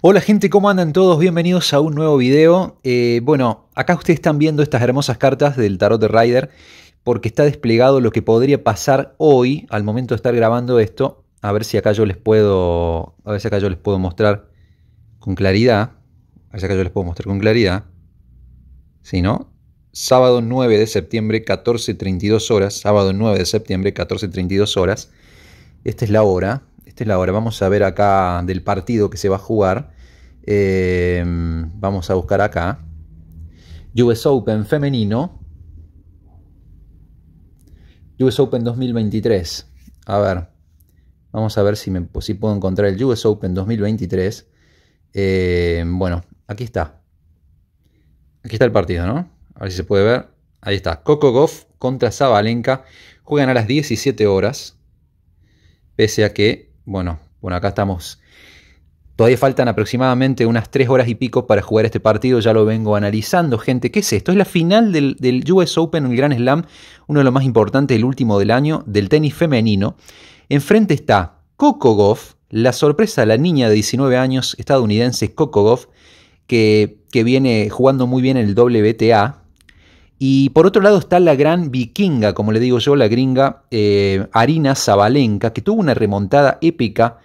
Hola gente, ¿cómo andan todos? Bienvenidos a un nuevo video. Eh, bueno, acá ustedes están viendo estas hermosas cartas del tarot de Rider porque está desplegado lo que podría pasar hoy al momento de estar grabando esto. A ver si acá yo les puedo, a ver acá yo les puedo mostrar con claridad. A ver si acá yo les puedo mostrar con claridad. Si no, sábado 9 de septiembre, 14.32 horas. Sábado 9 de septiembre, 14.32 horas. Esta es la hora esta es la hora. Vamos a ver acá del partido que se va a jugar. Eh, vamos a buscar acá. US Open femenino. US Open 2023. A ver. Vamos a ver si, puedo encontrar el US Open 2023. Eh, bueno, aquí está. Aquí está el partido, ¿no? A ver si se puede ver. Ahí está. Coco Goff contra Zabalenka. Juegan a las 17 horas. Pese a que bueno, acá estamos. Todavía faltan aproximadamente unas tres horas y pico para jugar este partido, ya lo vengo analizando, gente. ¿Qué es esto? Es la final del, US Open, el Grand Slam, uno de los más importantes, el último del año, del tenis femenino. Enfrente está Coco Goff, la sorpresa, la niña de 19 años estadounidense Coco Goff, que, que viene jugando muy bien en el WTA, y por otro lado está la gran vikinga, como le digo yo, la gringa Harina eh, Arina Zabalenka, que tuvo una remontada épica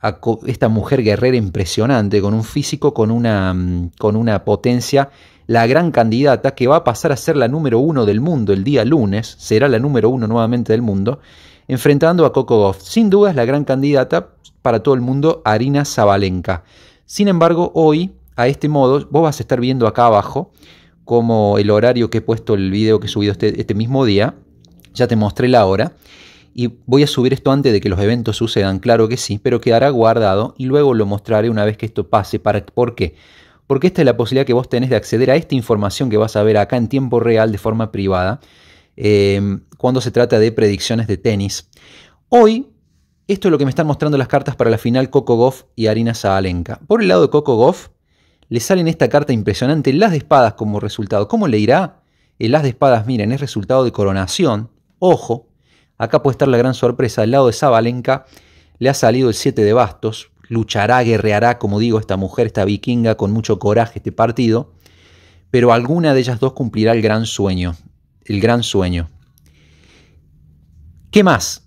a esta mujer guerrera impresionante, con un físico, con una, mm, con una potencia, la gran candidata que va a pasar a ser la número uno del mundo el día lunes, será la número uno nuevamente del mundo, enfrentando a Coco Goff. Sin duda es la gran candidata para todo el mundo, Arina Zabalenka. Sin embargo, hoy, a este modo, vos vas a estar viendo acá abajo, como el horario que he puesto el video que he subido este, este, mismo día. Ya te mostré la hora. Y voy a subir esto antes de que los eventos sucedan, claro que sí, pero quedará guardado y luego lo mostraré una vez que esto pase. ¿Para, ¿Por qué? Porque esta es la posibilidad que vos tenés de acceder a esta información que vas a ver acá en tiempo real de forma privada em, cuando se trata de predicciones de tenis. Hoy, esto es lo que me están mostrando las cartas para la final Coco Goff y Arina Zahalenka Por el lado de Coco Goff, le salen esta carta impresionante, el as de espadas como resultado. ¿Cómo le irá? El as de espadas, miren, es resultado de coronación. Ojo, acá puede estar la gran sorpresa. Al lado de Zabalenka le ha salido el 7 de bastos. Luchará, guerreará, como digo, esta mujer, esta vikinga, con mucho coraje este partido. Pero alguna de ellas dos cumplirá el gran sueño. El gran sueño. ¿Qué más?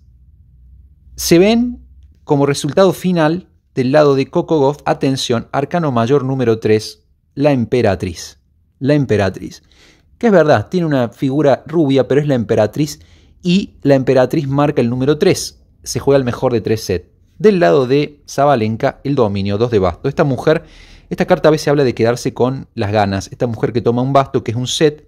Se ven como resultado final del lado de Kokogov, atención, arcano mayor número 3, la emperatriz. La emperatriz. Que es verdad, tiene una figura rubia, pero es la emperatriz y la emperatriz marca el número 3. Se juega el mejor de tres sets. Del lado de Zabalenka, el dominio, 2 de basto. Esta mujer, esta carta a veces habla de quedarse con las ganas. Esta mujer que toma un basto, que es un set,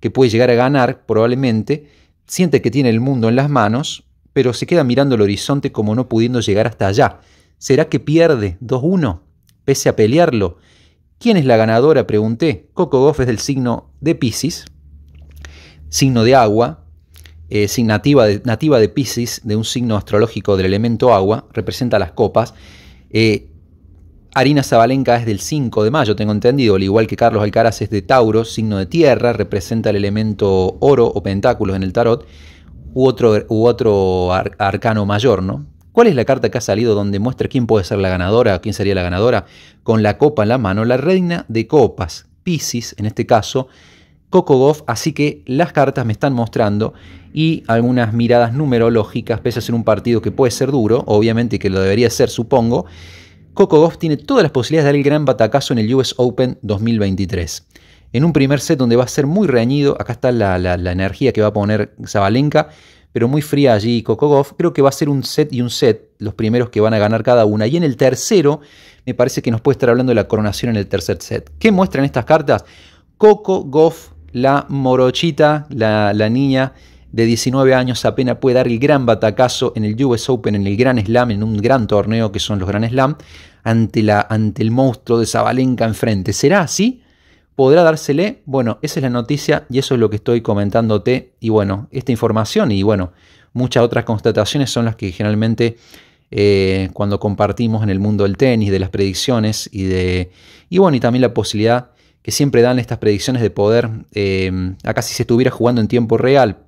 que puede llegar a ganar probablemente, siente que tiene el mundo en las manos, pero se queda mirando el horizonte como no pudiendo llegar hasta allá. ¿Será que pierde 2-1, pese a pelearlo? ¿Quién es la ganadora? Pregunté. Coco Goff es del signo de Pisces, signo de agua, eh, nativa, de, nativa de Pisces, de un signo astrológico del elemento agua, representa las copas. Eh, Arina Zabalenka es del 5 de mayo, tengo entendido, al igual que Carlos Alcaraz es de Tauro, signo de tierra, representa el elemento oro o pentáculos en el tarot, u otro, otro arcano mayor, ¿no? ¿Cuál es la carta que ha salido donde muestra quién puede ser la ganadora, quién sería la ganadora? Con la copa en la mano, la reina de copas, Pisces en este caso, Goff. así que las cartas me están mostrando y algunas miradas numerológicas, pese a ser un partido que puede ser duro, obviamente que lo debería ser, supongo. Goff tiene todas las posibilidades de dar el gran batacazo en el US Open 2023 en un primer set donde va a ser muy reñido. Acá está la, la energía que va a poner Zabalenka pero muy fría allí Coco Goff, Creo que va a ser un set y un set, los primeros que van a ganar cada una. Y en el tercero, me parece que nos puede estar hablando de la coronación en el tercer set. ¿Qué muestran estas cartas? Coco Goff, la morochita, la, niña de 19 años apenas puede dar el gran batacazo en el US Open, en el Gran Slam, en un gran torneo que son los Grand Slam, ante, la, ante el monstruo de Zabalenka enfrente. ¿Será así? ¿Podrá dársele? Bueno, esa es la noticia y eso es lo que estoy comentándote. Y bueno, esta información y bueno, muchas otras constataciones son las que generalmente eh, cuando compartimos en el mundo del tenis, de las predicciones y de. Y bueno, y también la posibilidad que siempre dan estas predicciones de poder, eh, acá si se estuviera jugando en tiempo real,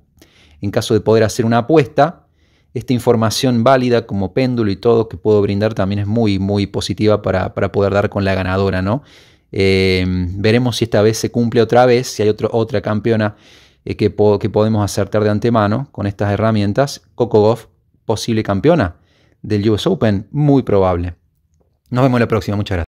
en caso de poder hacer una apuesta, esta información válida como péndulo y todo que puedo brindar también es muy, muy positiva para, para poder dar con la ganadora, ¿no? Eh, veremos si esta vez se cumple otra vez, si hay otra campeona eh, que, que, podemos acertar de antemano con estas herramientas. Coco Goff, posible campeona del US Open, muy probable. Nos vemos la próxima, muchas gracias.